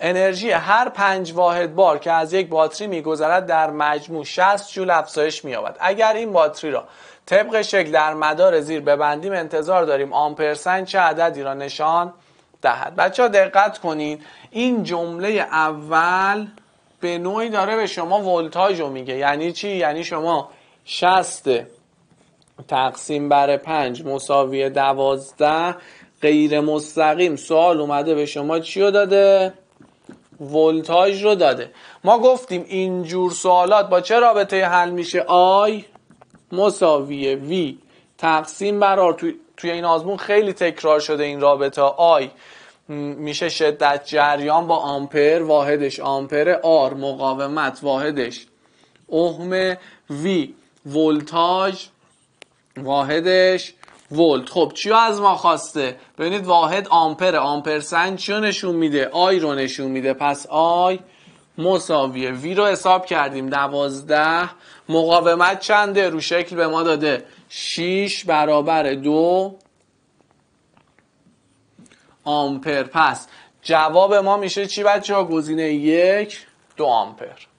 انرژی هر پنج واحد بار که از یک باتری میگذرد در مجموع 60 جول افزایش مییابد اگر این باتری را طبق شکل در مدار زیر ببندیم انتظار داریم آمپرسن چه عددی را نشان دهد بچه ها دقت کنین این جمله اول به نوعی داره به شما ولتاژ رو میگه یعنی چی یعنی شما 60 تقسیم بر 5 مساوی 12 غیر مستقیم سوال اومده به شما چی رو داده ولتاژ رو داده ما گفتیم اینجور سوالات با چه رابطه حل میشه آی مساوی وی تقسیم بر توی این آزمون خیلی تکرار شده این رابطه آی میشه شدت جریان با آمپر واحدش آمپر آر مقاومت واحدش اهم وی ولتاژ واحدش ولت خب چی از ما خواسته ببینید واحد آمپر آمپرسن چی نشون میده آی رو نشون میده پس آی مساویه وی رو حساب کردیم دوازده مقاومت چنده رو شکل به ما داده 6 برابر دو آمپر پس جواب ما میشه چی بچه ها گزینه یک دو آمپر